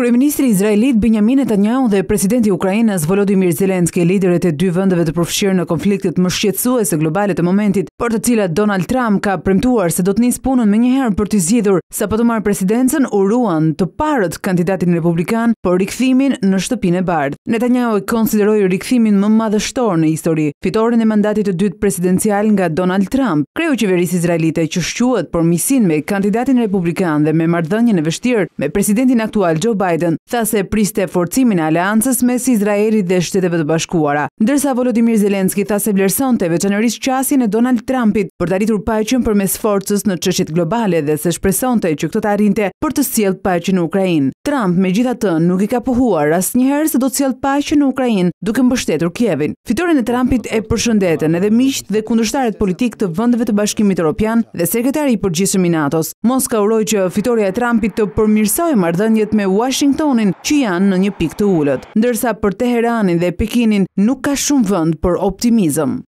kryeministri Ministri Izraelit Benjamin Netanyahu dhe presidenti i Ukrainës Volodymyr Zelensky, liderët e dy vendeve të përfshirë në konfliktet më shqetësuese globale të momentit, për të cilat Donald Trump ka premtuar se do të nis punën më njëherë për të zgjidhur sa të marr presidencën, uruan të parët kandidatin republikan për rikthimin në shtëpinë e bardhë. Netanyahu e konsideroi rikthimin më madhështor në histori, fitoren e mandatit të dytë presidencial nga Donald Trump. Kreu i qeverisë izraelite që shquhet për misin me kandidatin republikan dhe me marrëdhënien e vështirë me presidentin aktual Joe Biden, Biden, tha se priste forcimin e aleancës mes Izraelit dhe shteteve të bashkuara, ndërsa Volodymyr Zelenski tha se vlerëson të veçanërisht qasin e Donald Trumpit për të arritur pajqin për mes forcës në qëshit globale dhe se shpreson të që këtë të arrinte për të sjell pajqin në Ukrajin. Trump, me gjitha të, nuk i ka pohuar rast njëherë se do të sjell pajqin në Ukrajin duke mbështetur Kjevin. Fitorin e Trumpit e përshëndetën edhe miqt dhe kundushtaret politik të vëndëve të bashkimit Europian dhe sekretari i përgjithshëm i NATO-s. Moska uroj që fitoria e Trumpit të me Washingtonin që janë në një pik të ullët, ndërsa për Teheranin dhe Pekinin nuk ka shumë vënd për optimizëm.